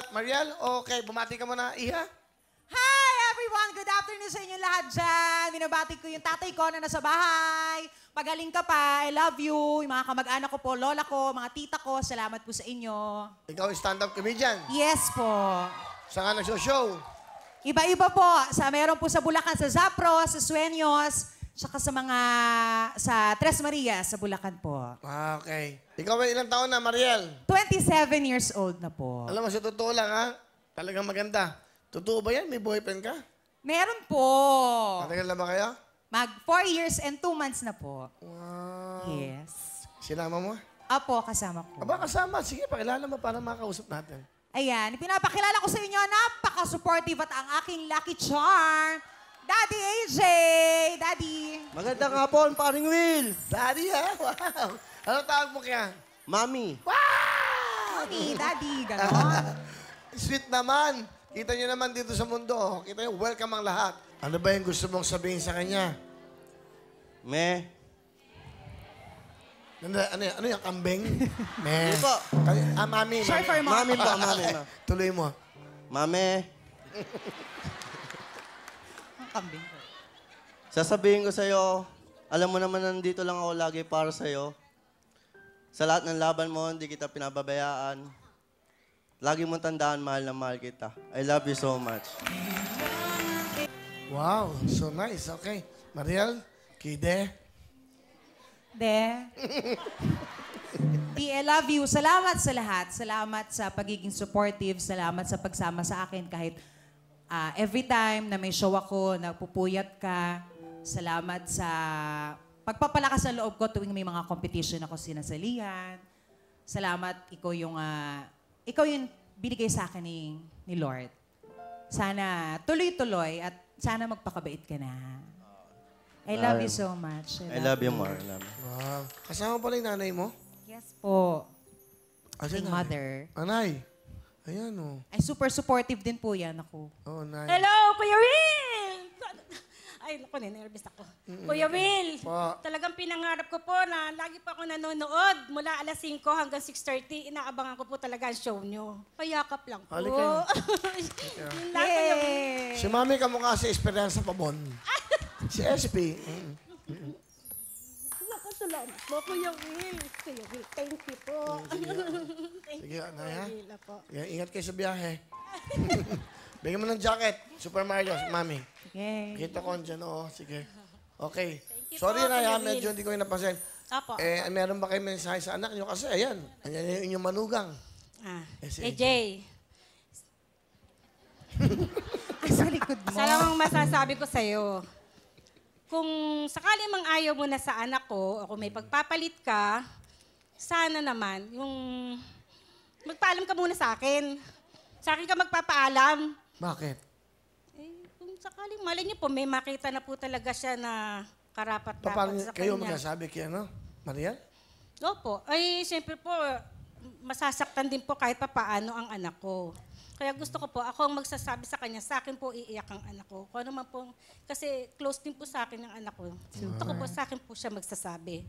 at Mariel. Okay, bumati ka muna, Iha. Hi, everyone! Good afternoon sa inyo lahat dyan. Binabati ko yung tatay ko na nasa bahay. Pagaling ka pa. I love you. Yung mga kamag-anak ko po, lola ko, mga tita ko, salamat po sa inyo. Ikaw stand-up comedian. Yes po. Saan ka nagsoshow? Iba-iba po. Sa meron po sa Bulacan, sa Zapro, sa Sueños, Tsaka sa mga, sa Tres Maria, sa Bulacan po. Ah, okay. Ikaw ilang taon na, Mariel? 27 years old na po. Alam mo, sa totoo lang ha, talagang maganda. Totoo ba yan? May boyfriend ka? Meron po. Matagal na ba kayo? Mag four years and two months na po. Wow. Yes. Sinama mo? Apo, kasama ko. Aba, kasama. Sige, pakilala mo para makausap natin. Ayan, pinapakilala ko sa inyo, napaka-supportive at ang aking lucky charm, Daddy AJ! Magandang hapon, paring Will. Daddy, ha? Wow. Ano tawag mo kaya? Mami. Wow! Mami, daddy, gano'n. Sweet naman. Kita niyo naman dito sa mundo. Oh. Kita niyo, welcome ang lahat. Ano ba yung gusto mong sabihin sa kanya? Me. Ano, ano, ano yung kambing? Me. Hindi po. Ah, mami. Sorry for mom. Mami ba, mami. Ma. Tuloy mo. Mami. kambing po. Sasabihin ko sa'yo, alam mo naman nandito lang ako lagi para sa'yo. Sa lahat ng laban mo, hindi kita pinababayaan. Lagi mong tandaan, mahal na mahal kita. I love you so much. Wow, so nice. Okay. Mariel, Kide. De. P, I love you. Salamat sa lahat. Salamat sa pagiging supportive. Salamat sa pagsama sa akin kahit ah, every time na may show ako, nagpupuyat ka, Salamat sa pagpapalakas sa loob ko tuwing may mga competition ako sinasalihan. Salamat ikaw yung uh, ikaw yung binigay sa akin ni, ni Lord. Sana tuloy-tuloy at sana magpakabait ka na. I love you so much. I, I love, you more. I love you. Wow. Kasama pala yung nanay mo? Yes po. As Aking mother. Anay. Ayan o. Oh. Ay, super supportive din po yan ako. Oh, nanay. Hello, Kuya Rick! ay, ako, nervous ako. Mm-mm. Kuya Will, Pa. talagang pinangarap ko po na lagi pa ako nanonood mula alas 5 hanggang 6.30. Inaabangan ko po talaga ang show nyo. Payakap lang po. Halika. Yun lang, Kuya Will. Si Mami kamukha si Esperanza Pabon. si SP. Mm. po, Kuya Will. Kuya Will, thank you po. Sige, ah. ah, Kuya ano ha? Will, Ingat kayo sa biyahe. Bigyan mo ng jacket. Super Mario, mami. Okay. Kita ko dyan, oo. Oh. Sige. Okay. Sorry na, ha, medyo hindi ko yung napansin. Apo. Eh, meron ba kayo mensahe sa anak nyo? Kasi, ayan, ayan yung inyong manugang. Ah, Eh, si eh, AJ. Ah, sa likod mo. Isa lang masasabi ko sa'yo. Kung sakali mang ayaw mo na sa anak ko, o kung may pagpapalit ka, sana naman, yung magpaalam ka muna sa akin. Sa akin ka magpapaalam. Bakit? Eh, kung sakaling mali niyo po, may makita na po talaga siya na karapat dapat sa kanya. kayo kanya. magsasabi kay ano? Marian? Opo. Ay, siyempre po, masasaktan din po kahit paano ang anak ko. Kaya gusto ko po, ako ang magsasabi sa kanya, sa akin po iiyak ang anak ko. Kung ano man po, kasi close din po sa akin ang anak ko. Gusto ko po, sa akin po siya magsasabi.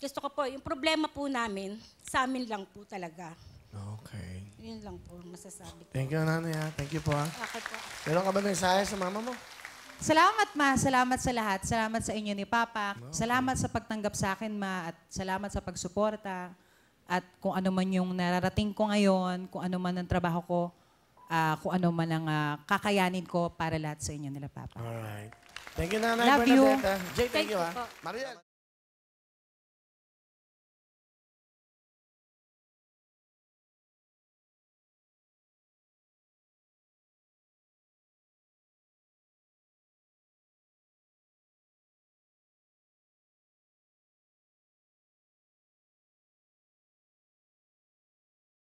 Gusto ko po, yung problema po namin, sa amin lang po talaga. Okay. Yun lang po ang masasabi ko. Thank you, nanay. Ha? Thank you po. Ha? Bakit po? Meron ka ba mensahe sa mama mo? Salamat, ma. Salamat sa lahat. Salamat sa inyo ni Papa. Okay. Salamat sa pagtanggap sa akin, ma. At salamat sa pagsuporta. At kung ano man yung nararating ko ngayon, kung ano man ang trabaho ko, uh, kung ano man ang uh, kakayanin ko para lahat sa inyo nila, Papa. Alright. Thank you, Nanay Love Bernadetta. You. Jay, thank, thank you, ha. Po. Maria.